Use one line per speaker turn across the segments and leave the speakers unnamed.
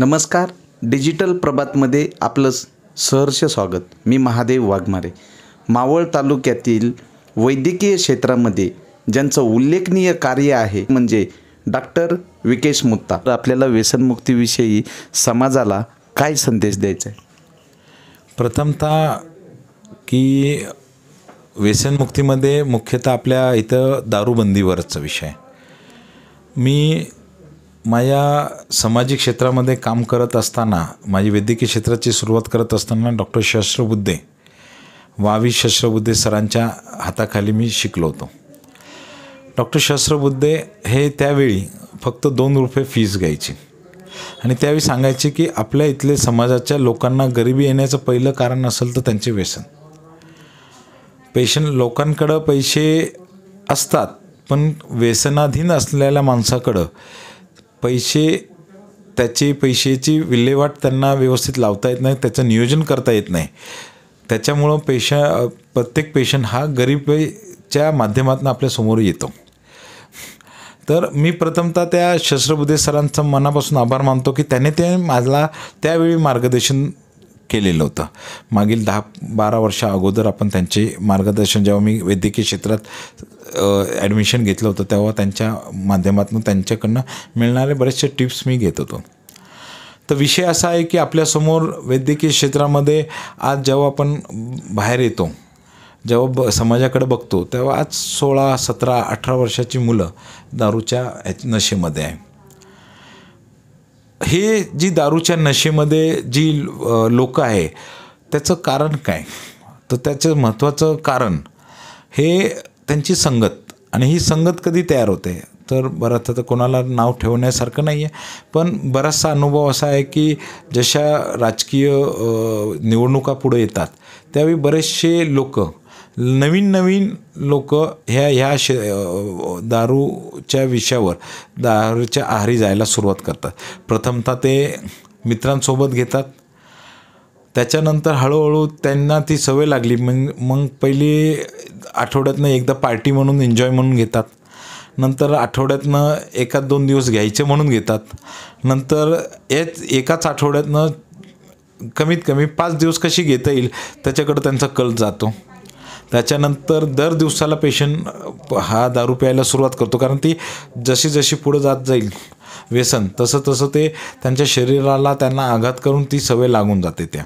नमस्कार डिजिटल प्रभातमध्ये आपलं सहर्ष स्वागत मी महादेव वाघमारे मावळ तालुक्यातील वैद्यकीय क्षेत्रामध्ये ज्यांचं उल्लेखनीय कार्य आहे म्हणजे डॉक्टर विकेश मुत्ता आपल्याला व्यसनमुक्तीविषयी समाजाला काय संदेश द्यायचा आहे प्रथमतः की व्यसनमुक्तीमध्ये मुख्यतः आपल्या इथं दारूबंदीवरचा विषय मी माझ्या सामाजिक क्षेत्रामध्ये काम करत असताना माझी वैद्यकीय क्षेत्राची सुरुवात करत असताना डॉक्टर शस्त्रबुद्धे वावी शस्त्रबुद्धे सरांच्या हाताखाली मी शिकलो होतो डॉक्टर शस्त्रबुद्धे हे त्यावेळी फक्त दोन रुपये फीज घ्यायची आणि त्यावेळी सांगायचे की आपल्या इथले समाजाच्या लोकांना गरिबी येण्याचं पहिलं कारण असेल तर त्यांचे व्यसन पेशंट लोकांकडं पैसे असतात पण व्यसनाधीन असलेल्या माणसाकडं पैसे त्याचे पैशाची विल्हेवाट त्यांना व्यवस्थित लावता येत नाही त्याचं नियोजन करता येत नाही त्याच्यामुळं पेशा प्रत्येक पेशंट हा गरीबच्या माध्यमातून आपल्यासमोर येतो तर मी प्रथमतः त्या शस्त्रबुद्धे सरांचं मनापासून आभार मानतो की त्याने ते माझला त्यावेळी मार्गदर्शन केलेलं होतं मागील दहा बारा वर्षा अगोदर आपण त्यांचे मार्गदर्शन जेव्हा मी वैद्यकीय क्षेत्रात ॲडमिशन घेतलं होतं तेव्हा त्यांच्या माध्यमातून त्यांच्याकडनं मिळणारे बरेचसे टिप्स मी घेत होतो तर विषय असा आहे की आपल्यासमोर वैद्यकीय क्षेत्रामध्ये आज जेव्हा आपण बाहेर येतो जेव्हा ब समाजाकडे बघतो तेव्हा आज सोळा सतरा अठरा वर्षाची मुलं दारूच्या नशेमध्ये आहे हे जी दारूच्या नशेमध्ये जी लोक आहे त्याचं कारण काय तर त्याचं महत्त्वाचं कारण हे त्यांची संगत आणि ही संगत कधी तयार होते तर बराच तर कोणाला नाव ठेवण्यासारखं नाही आहे पण बराचसा अनुभव असा आहे की जशा राजकीय निवडणुका पुढे येतात त्यावेळी बरेचसे लोक नवीन नवीन लोक ह्या ह्या श दारूच्या विषयावर दारूच्या आहारी जायला सुरुवात करतात प्रथमतः ते मित्रांसोबत घेतात त्याच्यानंतर हळूहळू त्यांना ती सवय लागली मग मग पहिली आठवड्यातनं एकदा पार्टी म्हणून एन्जॉय म्हणून घेतात नंतर आठवड्यातनं एकाच दोन दिवस घ्यायचे म्हणून घेतात नंतर हेच एकाच आठवड्यातनं कमीत कमी पाच दिवस कशी घेता येईल त्याच्याकडं त्यांचा कल जातो त्याच्यानंतर दर दिवसाला पेशंट हा दारू प्यायला सुरुवात करतो कारण ती जशी जशी पुढं जात जाईल व्यसन तसं तसं ते त्यांच्या शरीराला त्यांना आघात करून ती सवय लागून जाते त्या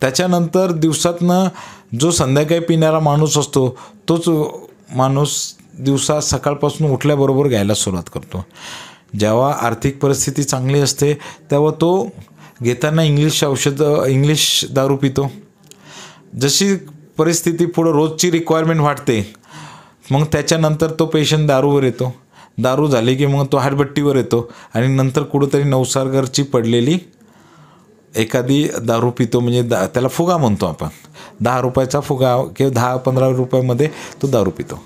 त्याच्यानंतर दिवसातनं जो संध्याकाळी पिणारा माणूस असतो तोच माणूस दिवसा सकाळपासून उठल्याबरोबर घ्यायला सुरुवात करतो जेव्हा आर्थिक परिस्थिती चांगली असते तेव्हा तो घेताना इंग्लिश औषधं इंग्लिश दारू पितो जशी परिस्थिती पुढं रोजची रिक्वायरमेंट वाढते मग त्याच्यानंतर तो पेशंट दारूवर येतो दारू झाली की मग तो हाडबट्टीवर येतो आणि नंतर कुठंतरी नवसारगरची पडलेली एखादी दारू पितो म्हणजे दा त्याला फुगा म्हणतो आपण दहा रुपयाचा फुगा किंवा दहा पंधरा रुपयामध्ये तो दारू पितो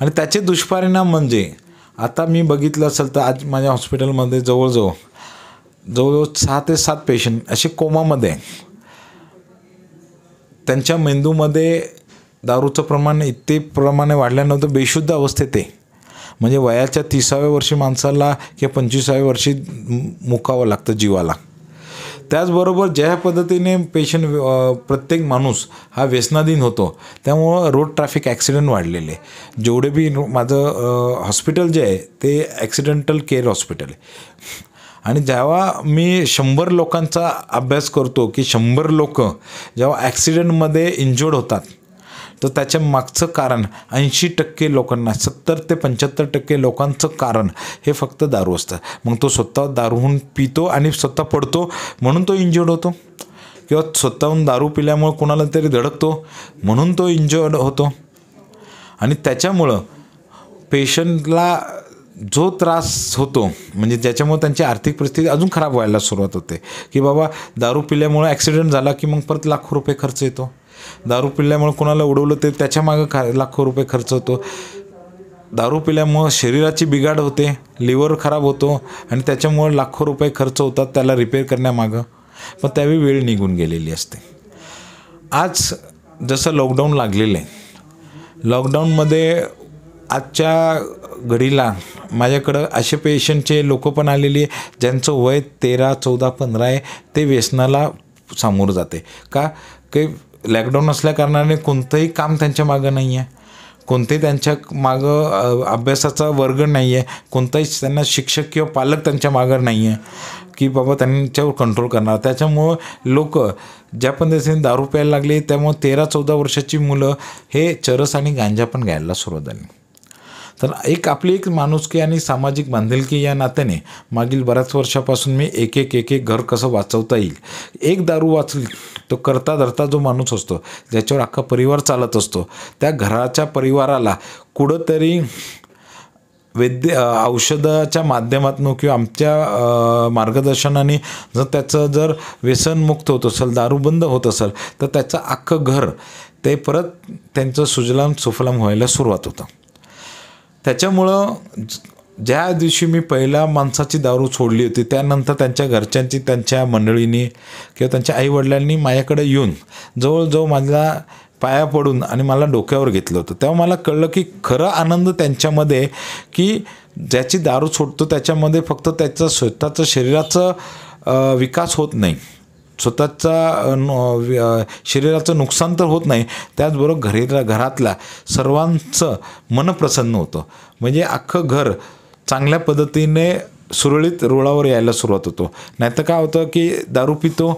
आणि त्याचे दुष्परिणाम म्हणजे आता मी बघितलं असेल तर आज माझ्या हॉस्पिटलमध्ये जवळजवळ जवळजवळ सहा ते सात पेशंट असे कोमामध्ये आहे त्यांच्या मेंदूमध्ये दारूचं प्रमाण इतके प्रमाणे वाढलं नव्हतं बेशुद्ध अवस्थेत आहे म्हणजे वयाच्या तिसाव्या वर्षी माणसाला किंवा पंचवीसाव्या वर्षी मुकावं लागतं जीवाला त्याचबरोबर ज्या पद्धतीने पेशंट प्रत्येक माणूस हा व्यसनाधीन होतो त्यामुळं रोड ट्रॅफिक ॲक्सिडेंट वाढलेले जेवढे बी माझं हॉस्पिटल जे आहे ते ॲक्सिडेंटल केअर हॉस्पिटल आहे आणि जेव्हा मी शंभर लोकांचा अभ्यास करतो की शंभर लोक जेव्हा ॲक्सिडेंटमध्ये इंजोर्ड होतात तर त्याच्या मागचं कारण ऐंशी टक्के लोकांना सत्तर ते पंच्याहत्तर टक्के लोकांचं कारण हे फक्त दारू असतं मग तो स्वतः दारूहून पितो आणि स्वतः पडतो म्हणून तो इंजर्ड होतो किंवा स्वतःहून दारू पिल्यामुळे कोणाला तरी धडकतो म्हणून तो इंजर्ड होतो आणि त्याच्यामुळं पेशंटला जो त्रास होतो म्हणजे ज्याच्यामुळे त्यांची आर्थिक परिस्थिती अजून खराब व्हायला सुरुवात होते की बाबा दारू पिल्यामुळे ॲक्सिडेंट झाला की मग परत लाखो रुपये खर्च येतो दारू पिल्यामुळे कोणाला उडवलं ते त्याच्यामागं खा लाखो रुपये खर्च होतो दारू पिल्यामुळं शरीराची बिघाड होते लिव्हर खराब होतो आणि त्याच्यामुळं लाखो रुपये खर्च होतात त्याला रिपेअर करण्यामागं पण त्यावेळी वेळ निघून गेलेली असते आज जसं लॉकडाऊन लागलेलं आहे लॉकडाऊनमध्ये आजच्या घडीला माझ्याकडं असे पेशंटचे लोक पण आलेली ज्यांचं वय तेरा चौदा पंधरा आहे ते व्यसनाला सामोरं जाते का काही लॉकडाऊन असल्याकारणाने कोणतंही काम त्यांच्या मागं नाही आहे कोणतेही त्यांच्या मागं अभ्यासाचा वर्ग नाही आहे कोणताही त्यांना शिक्षक किंवा पालक त्यांच्या मागं नाही आहे की बाबा त्यांच्यावर कंट्रोल करणार त्याच्यामुळं लोक ज्या पद्धतीने दारू प्यायला लागले त्यामुळं तेरा चौदा वर्षाची मुलं हे चरस आणि गांजा पण घ्यायला सुरुवात झाली तर एक आपली एक माणुसकी आणि सामाजिक बांधिलकी या नात्याने मागील बऱ्याच वर्षापासून मी एक एक एक एक घर कसं वाचवता येईल एक दारू वाचली तो करता धरता जो माणूस असतो ज्याच्यावर अख्खा परिवार चालत असतो त्या घराच्या परिवाराला कुठंतरी वैद्य औषधाच्या माध्यमातून किंवा आमच्या मार्गदर्शनाने जर त्याचं जर व्यसनमुक्त होत असेल दारू बंद होत असेल तर त्याचं अख्खं घर ते परत त्यांचं सुजलाम सुफलाम व्हायला सुरुवात होतं त्याच्यामुळं ज्या दिवशी मी पहिल्या माणसाची दारू सोडली होती त्यानंतर त्यांच्या घरच्यांची त्यांच्या मंडळींनी किंवा त्यांच्या आईवडिलांनी माझ्याकडे येऊन जवळजवळ माझ्या पाया पडून आणि मला डोक्यावर घेतलं होतं तेव्हा मला कळलं की खरं आनंद त्यांच्यामध्ये की ज्याची दारू सोडतो त्याच्यामध्ये फक्त त्याचं स्वतःचं शरीराचं विकास होत नाही स्वतःचा शरीराचं नुकसान तर होत नाही त्याचबरोबर घरी घरातल्या सर्वांचं मन प्रसन्न होतं म्हणजे अख्खं घर चांगल्या पद्धतीने सुरळीत रुळावर यायला सुरुवात होतो नाहीतर काय होतं की दारू पितो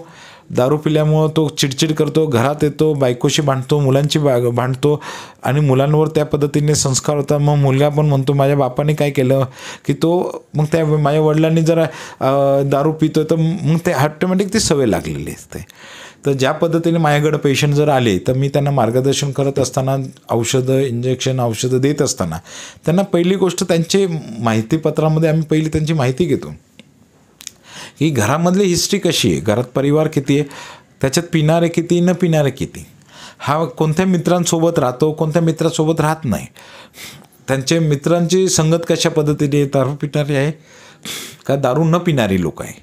दारू पिल्यामुळं तो चिडचिड करतो घरात येतो बायकोशी भांडतो मुलांची बा भांडतो आणि मुलांवर त्या पद्धतीने संस्कार होता मग मुलगा पण म्हणतो माझ्या बापाने काय केलं की तो मग त्या माझ्या वडिलांनी जरा दारू पितो तर मग ते ऑटोमॅटिक ती सवय लागलेली असते तर ज्या पद्धतीने माझ्याकडं पेशंट जर आले तर मी त्यांना मार्गदर्शन करत असताना औषधं इंजेक्शन औषधं देत असताना त्यांना पहिली गोष्ट त्यांचे माहितीपत्रामध्ये आम्ही पहिली त्यांची माहिती घेतो की घरामधली हिस्ट्री कशी आहे घरात परिवार किती आहे त्याच्यात पिणारे किती न पिणारे किती हा कोणत्या मित्रांसोबत राहतो कोणत्या मित्रासोबत राहत नाही त्यांचे मित्रांची संगत कशा पद्धतीने दारू पिणारी आहे का दारू न पिणारी लोक आहे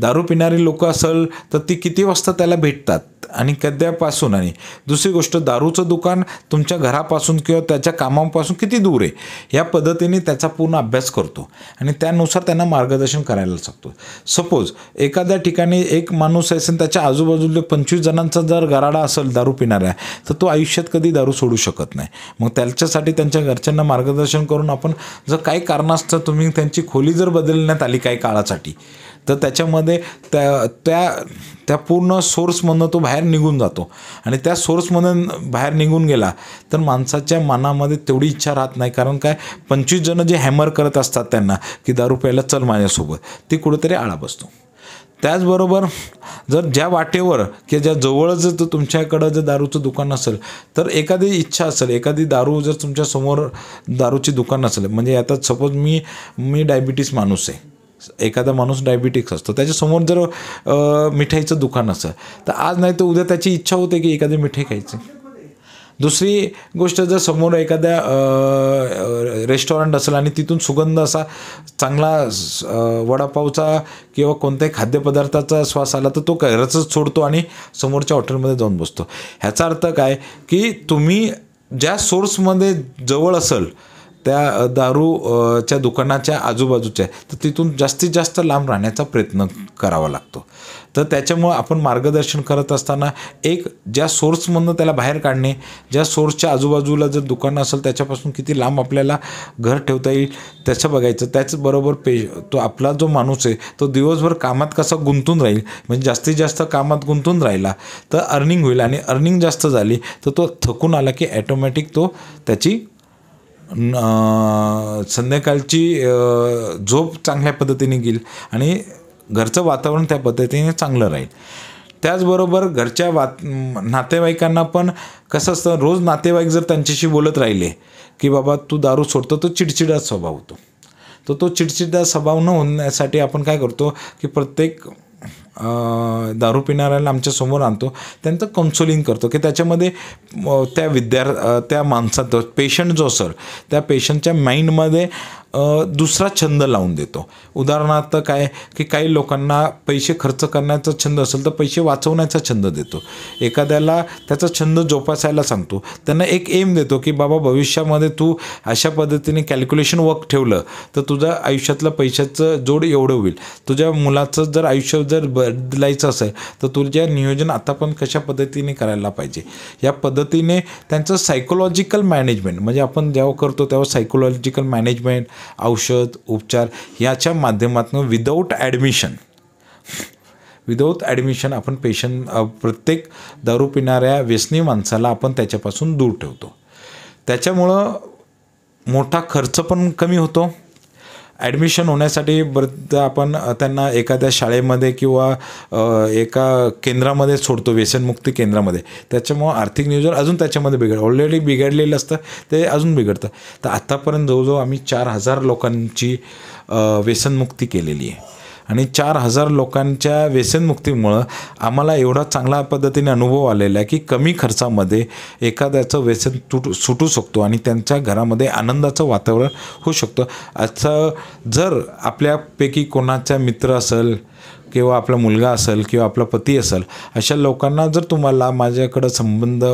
दारू पिणारी लोक असेल तर ती किती वाजता त्याला भेटतात आणि कद्यापासून आणि दुसरी गोष्ट दारूचं दुकान तुमच्या घरापासून किंवा त्याच्या कामापासून किती दूर आहे या पद्धतीने त्याचा पूर्ण अभ्यास करतो आणि त्यानुसार त्यांना मार्गदर्शन करायला सांगतो सपोज एखाद्या ठिकाणी एक माणूस असेल त्याच्या आजूबाजूला पंचवीस जणांचा जर गराडा असेल दारू पिणाऱ्या तर तो आयुष्यात कधी दारू सोडू शकत नाही मग त्याच्यासाठी त्यांच्या घरच्यांना मार्गदर्शन करून आपण जर काही कारणास्तव तुम्ही त्यांची खोली जर बदलण्यात आली काही काळासाठी तर त्याच्यामध्ये त्या त्या त्या पूर्ण सोर्समधनं तो बाहेर निघून जातो आणि त्या सोर्समधून बाहेर निघून गेला तर माणसाच्या मनामध्ये तेवढी इच्छा राहत नाही कारण काय पंचवीस जणं जे हॅमर करत असतात त्यांना की दारू प्यायला चल माझ्यासोबत ती कुठेतरी आळा बसतो त्याचबरोबर जर ज्या वाटेवर किंवा ज्या जवळच जर तुमच्याकडं जर दारूचं दुकान असेल तर एखादी इच्छा असेल एखादी दारू जर तुमच्यासमोर दारूची दुकान असेल म्हणजे आता सपोज मी मी डायबिटीस माणूस आहे एखादा माणूस डायबिटिक्स असतो त्याच्यासमोर जर मिठाईचं दुकान असं तर आज नाही तर उद्या त्याची इच्छा होते की एखादी मिठाई खायची दुसरी गोष्ट जर समोर एखाद्या रेस्टॉरंट असेल आणि तिथून सुगंध असा चांगला वडापावचा किंवा कोणत्याही खाद्यपदार्थाचा श्वास आला तर तो रसच सोडतो आणि समोरच्या हॉटेलमध्ये जाऊन बसतो ह्याचा अर्थ काय की तुम्ही ज्या सोर्समध्ये जवळ असेल त्या दारूच्या दुकानाच्या आजूबाजूच्या तर तिथून जास्तीत जास्त लांब राहण्याचा प्रयत्न करावा लागतो तर त्याच्यामुळं आपण मार्गदर्शन करत असताना एक ज्या सोर्समधनं त्याला बाहेर काढणे ज्या सोर्सच्या आजूबाजूला जर दुकानं असेल त्याच्यापासून किती लांब आपल्याला घर ठेवता येईल त्याचं बघायचं त्याचबरोबर पे तो आपला जो माणूस आहे तो दिवसभर कामात कसा गुंतून राहील म्हणजे जास्तीत जास्त कामात गुंतून राहिला तर अर्निंग होईल आणि अर्निंग जास्त झाली तर तो थकून आला की ॲटोमॅटिक तो त्याची संध्याकाळची झोप चांगल्या पद्धतीने घेईल आणि घरचं वातावरण त्या पद्धतीने चांगलं राहील त्याचबरोबर घरच्या वात नातेवाईकांना पण कसं असतं रोज नातेवाईक जर त्यांच्याशी बोलत राहिले की बाबा तू दारू सोडतो तो चिडचिडा स्वभाव होतो तर तो चिडचिडा स्वभाव न होण्यासाठी आपण काय करतो की प्रत्येक दारू पिणाऱ्याला आमच्यासमोर आणतो त्यांचं कौन्सलिंग करतो की त्याच्यामध्ये त्या विद्यार्थ त्या माणसात पेशंट जो असेल त्या पेशंटच्या माइंडमध्ये दुसरा छंद लावून देतो उदाहरणार्थ काय की काही लोकांना पैसे खर्च करण्याचा छंद असेल तर पैसे वाचवण्याचा छंद देतो एखाद्याला त्याचा छंद जोपासायला सांगतो त्यांना एक एम देतो की बाबा भविष्यामध्ये तू अशा पद्धतीने कॅल्क्युलेशन वर्क ठेवलं तर तुझ्या आयुष्यातलं पैशाचं जोड एवढं होईल तुझ्या मुलाचं जर आयुष्य जर बदलायचं असेल तर तुझ्या नियोजन आता पण कशा पद्धतीने करायला पाहिजे या पद्धतीने त्यांचं सायकोलॉजिकल मॅनेजमेंट म्हणजे आपण जेव्हा करतो तेव्हा सायकोलॉजिकल मॅनेजमेंट औषध उपचार याच्या माध्यमातून विदाऊट ॲडमिशन विदाऊट ॲडमिशन आपण पेशंट प्रत्येक दारू पिणाऱ्या व्यसनी माणसाला आपण त्याच्यापासून दूर ठेवतो त्याच्यामुळं मोठा खर्च पण कमी होतो ॲडमिशन होण्यासाठी बरं आपण त्यांना एखाद्या शाळेमध्ये किंवा एका केंद्रामध्ये सोडतो व्यसनमुक्ती केंद्रामध्ये त्याच्यामुळं आर्थिक नियोजन अजून त्याच्यामध्ये बिघड ऑलरेडी बिघडलेलं असतं ते अजून बिघडतं तर आत्तापर्यंत जवळजवळ आम्ही चार हजार लोकांची व्यसनमुक्ती केलेली आहे आणि चार हजार लोकांच्या व्यसनमुक्तीमुळं आम्हाला एवढा चांगल्या पद्धतीने अनुभव आलेला आहे की कमी खर्चामध्ये एखाद्याचं व्यसन तुटू सुटू शकतो आणि त्यांच्या घरामध्ये आनंदाचं वातावरण होऊ शकतं असं जर आपल्यापैकी कोणाचा मित्र असेल किंवा आपला मुलगा असेल किंवा आपला पती असेल अशा लोकांना जर तुम्हाला माझ्याकडं संबंध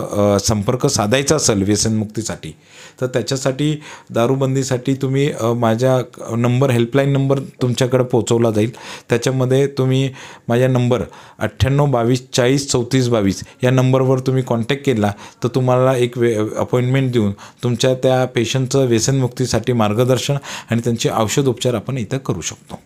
संपर्क साधायचा असेल व्यसनमुक्तीसाठी तर त्याच्यासाठी दारूबंदीसाठी तुम्ही माझ्या नंबर हेल्पलाईन नंबर तुमच्याकडे पोचवला जाईल त्याच्यामध्ये तुम्ही माझ्या नंबर अठ्ठ्याण्णव बावीस चाळीस चौतीस बावीस या नंबरवर तुम्ही कॉन्टॅक्ट केला तर तुम्हाला एक वे अपॉइंटमेंट देऊन तुमच्या त्या पेशंटचं व्यसनमुक्तीसाठी मार्गदर्शन आणि त्यांचे उपचार आपण इथं करू शकतो